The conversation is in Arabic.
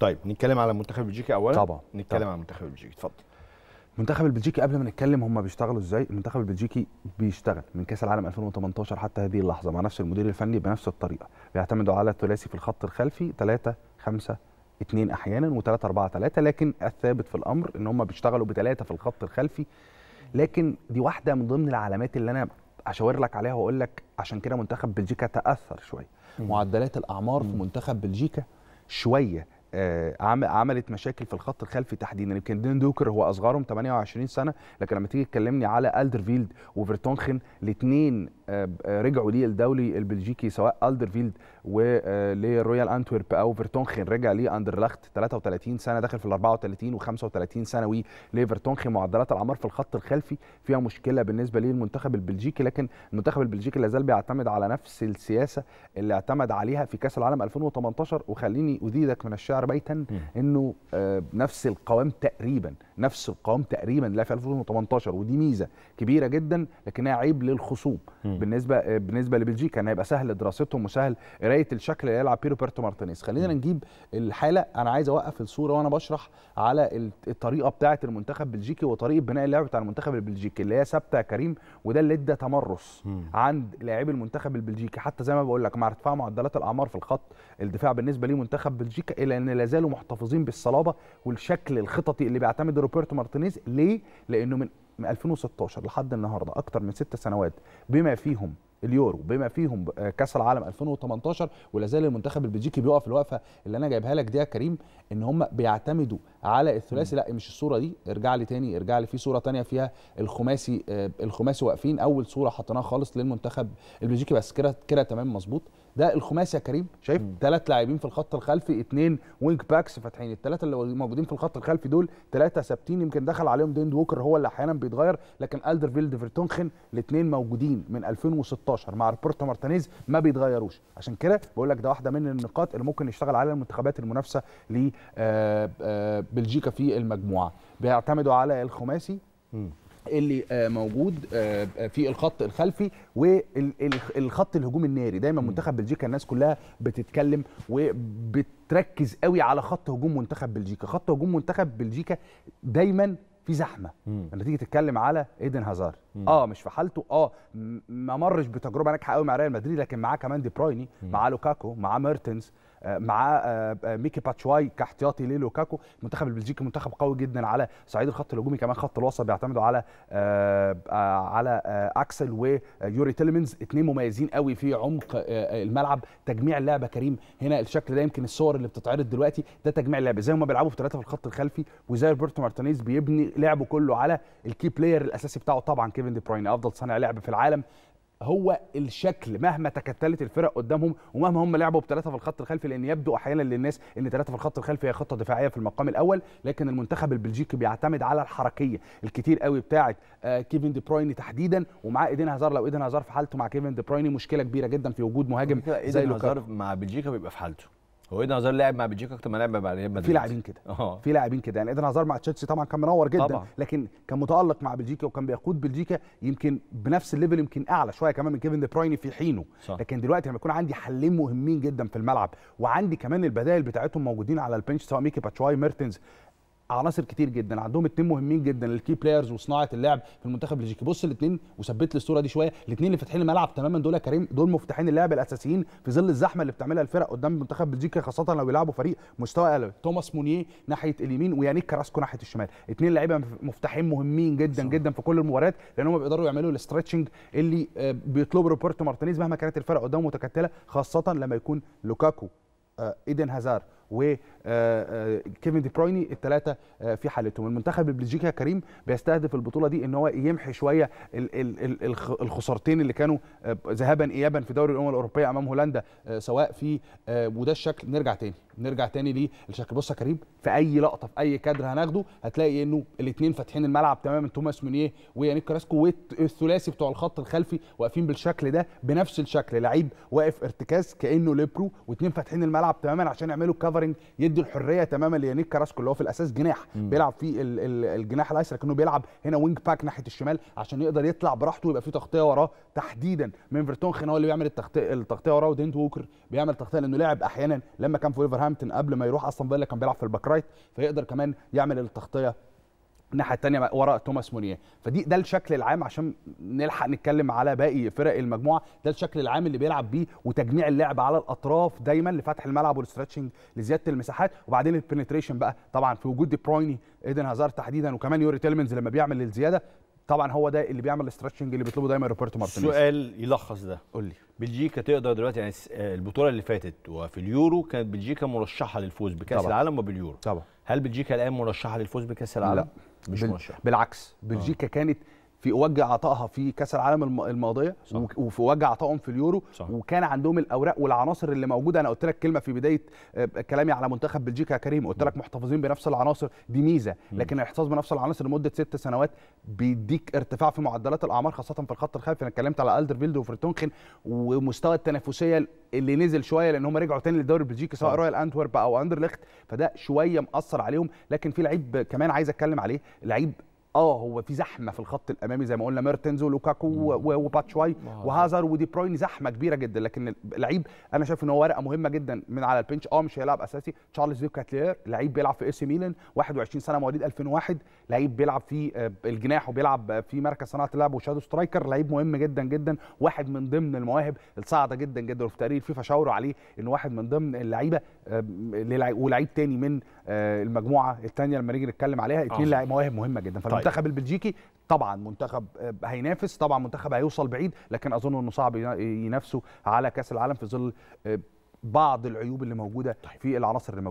طيب نتكلم على المنتخب البلجيكي اولا طبعا نتكلم طبعا. على المنتخب البلجيكي اتفضل المنتخب البلجيكي قبل ما نتكلم هم بيشتغلوا ازاي المنتخب البلجيكي بيشتغل من كاس العالم 2018 حتى هذه اللحظه مع نفس المدير الفني بنفس الطريقه بيعتمدوا على الثلاثي في الخط الخلفي 3 5 2 احيانا و3 4 3 لكن الثابت في الامر ان هم بيشتغلوا بثلاثه في الخط الخلفي لكن دي واحده من ضمن العلامات اللي انا اشاور لك عليها واقول لك عشان كده منتخب بلجيكا تاثر شويه معدلات الاعمار في منتخب بلجيكا شويه آه، عملت مشاكل في الخط الخلفي تحديدا يمكن دين دوكر هو اصغرهم 28 سنه لكن لما تيجي تكلمني على الدرفيلد وفيرتونخن الاثنين آه، آه، رجعوا ليه الدولي البلجيكي سواء الدرفيلد ولرويال انتورب او فيرتونخن رجع ليه اندرلخت 33 سنه داخل في ال 34 و35 سنوي لفيرتونخن معدلات الاعمار في الخط الخلفي فيها مشكله بالنسبه للمنتخب البلجيكي لكن المنتخب البلجيكي لازال بيعتمد على نفس السياسه اللي اعتمد عليها في كاس العالم 2018 وخليني ازيدك من الشعر بيتا انه آه، نفس القوام تقريبا نفس القوام تقريبا لا في 2018 ودي ميزه كبيره جدا لكنها عيب للخصوم بالنسبه آه، بالنسبه لبلجيكا ان هيبقى سهل دراستهم وسهل قرايه الشكل اللي هيلعب بيرتو مارتينيز خلينا نجيب الحاله انا عايز اوقف الصوره وانا بشرح على الطريقه بتاعه المنتخب البلجيكي وطريقه بناء اللعب بتاع المنتخب البلجيكي اللي هي ثابته يا كريم وده اللي ادى تمرس عند لاعبي المنتخب البلجيكي حتى زي ما بقول لك مع ارتفاع معدلات الاعمار في الخط الدفاع بالنسبه لمنتخب بلجيكا الى ان ان لا زالوا محتفظين بالصلابه والشكل الخططي اللي بيعتمد روبرتو مارتينيز ليه؟ لانه من 2016 لحد النهارده اكتر من ست سنوات بما فيهم اليورو بما فيهم آه، كاس العالم 2018 ولا زال المنتخب البلجيكي بيقف الوقفه اللي انا جايبها لك دي يا كريم ان هم بيعتمدوا على الثلاثي لا مش الصوره دي ارجع لي تاني ارجع لي في صوره تانية فيها الخماسي آه، الخماسي واقفين اول صوره حطيناها خالص للمنتخب البلجيكي بس كده كده تمام مظبوط ده الخماسي يا كريم شايف ثلاث لاعبين في الخط الخلفي اثنين وينج باكس فاتحين الثلاثه اللي موجودين في الخط الخلفي دول ثلاثه ثابتين يمكن دخل عليهم ديند ووكر هو اللي احيانا بيتغير لكن الدر فيلد فيرتونخن الاثنين موجودين من 2016 مع روبرتو مارتينيز ما بيتغيروش عشان كده بقول لك ده واحده من النقاط اللي ممكن يشتغل عليها المنتخبات المنافسه ل آه، آه، بلجيكا في المجموعه بيعتمدوا على الخماسي اللي آه، موجود آه، آه، في الخط الخلفي والخط الهجوم الناري دايما منتخب بلجيكا الناس كلها بتتكلم وبتركز قوي على خط هجوم منتخب بلجيكا خط هجوم منتخب بلجيكا دايما في زحمه لما تيجي تتكلم على ايدن هازار اه مش في حالته اه ما مرش بتجربه ناجحه قوي مع ريال مدريد لكن معاه كمان دي برويني معاه لوكاكو معاه ميرتنز آه، مع آه، آه، ميكي باتشواي كاحتياطي للوكاكو المنتخب البلجيكي منتخب قوي جدا على صعيد الخط الهجومي كمان خط الوسط بيعتمدوا على على اكسل ويوري تيلمنز اثنين مميزين قوي في عمق الملعب تجميع اللعبه كريم هنا الشكل ده يمكن الصور اللي بتتعرض دلوقتي ده تجميع اللعبه زي ما بيلعبوا في ثلاثه في الخط الخلفي وزي روبرتو مارتينيز بيبني لعبه كله على الكي بلاير الاساسي بتاعه طبعا كيفن دي بروين افضل صانع لعب في العالم هو الشكل مهما تكتلت الفرق قدامهم ومهما هم لعبوا بثلاثه في الخط الخلفي لان يبدو احيانا للناس ان ثلاثه في الخط الخلفي هي خطه دفاعيه في المقام الاول لكن المنتخب البلجيكي بيعتمد على الحركيه الكتير قوي بتاعه آه، كيفن دي برويني تحديدا ومعاه ايدين هازار لو ايدين هازار في حالته مع كيفن دي برويني مشكله كبيره جدا في وجود مهاجم زي لوكاكو مع بلجيكا بيبقى في حالته هو ايدن هازارد لعب مع بلجيكا اكتر ما لعب مع ريال مدريد في لاعبين كده اه في لاعبين كده يعني ايدن هازارد مع تشيلسي طبعا كان منور جدا طبعا. لكن كان متالق مع بلجيكا وكان بيقود بلجيكا يمكن بنفس الليفل يمكن اعلى شويه كمان من كيفن دي بروين في حينه صح. لكن دلوقتي لما يكون عندي حلين مهمين جدا في الملعب وعندي كمان البدائل بتاعتهم موجودين على البنش سواء ميكي باتشواي ميرتنز عناصر كتير جدا عندهم اتنين مهمين جدا الكي بلايرز وصناعه اللعب في المنتخب البلجيكي بص الاثنين وثبت لي الصوره دي شويه الاثنين اللي فاتحين الملعب تماما دول يا كريم دول مفتاحين اللعب الاساسيين في ظل الزحمه اللي بتعملها الفرق قدام منتخب بلجيكا خاصه لو بيلعبوا فريق مستوى اقل توماس مونيه ناحيه اليمين ويانيك كراسكو ناحيه الشمال اثنين لعيبه مفتاحين مهمين جدا صح. جدا في كل المباريات لان هم بيقدروا يعملوا الاسترتشنج اللي آه، بيطلبه روبرتو مارتينيز مهما كانت الفرق قدامه متكتله خاصه لما يكون لوكاكو آه، ايدن هازار وكيفن آه، آه، دي برويني الثلاثه آه، في حالتهم المنتخب البلجيكي يا كريم بيستهدف البطوله دي ان هو يمحي شويه الخسارتين اللي كانوا ذهابا ايابا في دوري الامم الاوروبيه امام هولندا سواء في وده الشكل نرجع تاني نرجع تاني للشكل بص يا كريم في اي لقطه في اي كادر هناخده هتلاقي انه الاثنين فاتحين الملعب تماما توماس مونيه ويانيك كراسكو والثلاثي بتوع الخط الخلفي واقفين بالشكل ده بنفس الشكل لعيب واقف ارتكاز كانه ليبرو واثنين فاتحين الملعب تماما عشان يعملوا كفر كفرنج يدي الحريه تماما ليانيك كراسكو اللي هو في الاساس جناح مم. بيلعب في ال ال الجناح الايسر لكنه بيلعب هنا وينج باك ناحيه الشمال عشان يقدر يطلع براحته ويبقى في تغطيه وراه تحديدا من فيرتونخن هو اللي بيعمل التغطيه التغطيه وراه ودينت ووكر بيعمل تغطيه لانه لعب احيانا لما كان في ويفرهامبتون قبل ما يروح اصلا فيلا كان بيلعب في الباك رايت فيقدر كمان يعمل التغطيه الناحيه الثانيه وراء توماس مونيه فدي ده الشكل العام عشان نلحق نتكلم على باقي فرق المجموعه ده الشكل العام اللي بيلعب بيه وتجميع اللعب على الاطراف دايما لفتح الملعب والاسترتشنج لزياده المساحات وبعدين البنتريشن بقى طبعا في وجود دي برويني ايدن هازار تحديدا وكمان يوري تيلمنز لما بيعمل الزياده طبعا هو ده اللي بيعمل الاسترتشنج اللي بيطلبه دايما روبرتو مارتينيز سؤال يلخص ده قول لي بلجيكا تقدر دلوقتي يعني آه، البطوله اللي فاتت وفي اليورو كانت بلجيكا مرشحه للفوز بكاس طبعًا. العالم وباليورو طبعا هل بلجيكا الان مرشحه للفوز بكاس العالم لا. مش بال... بالعكس آه. بلجيكا آه. كانت في وجه عطائها في كاس العالم الماضيه صح. وفي وجه عطائهم في اليورو صح. وكان عندهم الاوراق والعناصر اللي موجوده انا قلت لك كلمه في بدايه آه، كلامي على منتخب بلجيكا يا كريم قلت لك محتفظين بنفس العناصر دي ميزه لكن الاحتفاظ بنفس العناصر لمده ست سنوات بيديك ارتفاع في معدلات الاعمار خاصه في الخط الخلفي انا اتكلمت على الدرفيلد وفرتونخن ومستوى التنافسيه اللي نزل شويه لان هم رجعوا تاني للدوري البلجيكي سواء رويال انتورب او اندرليخت فده شويه مأثر عليهم لكن في لعيب كمان عايز اتكلم عليه لعيب اه هو في زحمه في الخط الامامي زي ما قلنا ميرتنز ولوكاكو وباتشواي وهازار ودي بروين زحمه كبيره جدا لكن لعيب انا شايف ان هو ورقه مهمه جدا من على البنش اه مش هيلعب اساسي تشارلز فيب كاتلير لعيب بيلعب في اي سي ميلان 21 سنه مواليد 2001 لعيب بيلعب في آه، الجناح وبيلعب في مركز صناعه اللعب وشادو سترايكر لعيب مهم جدا جدا واحد من ضمن المواهب الصاعده جدا جدا وفي تقرير فيفا شاوروا عليه ان واحد من ضمن اللعيبه ولعيب تاني من آه، المجموعه الثانيه لما نيجي نتكلم عليها اثنين آه. مواهب مهمه جدا طيب. المنتخب البلجيكي طبعا منتخب آه، هينافس طبعا منتخب هيوصل بعيد لكن اظن انه صعب ينافسه على كاس العالم في ظل آه، بعض العيوب اللي موجوده طيب. في العناصر اللي موجوده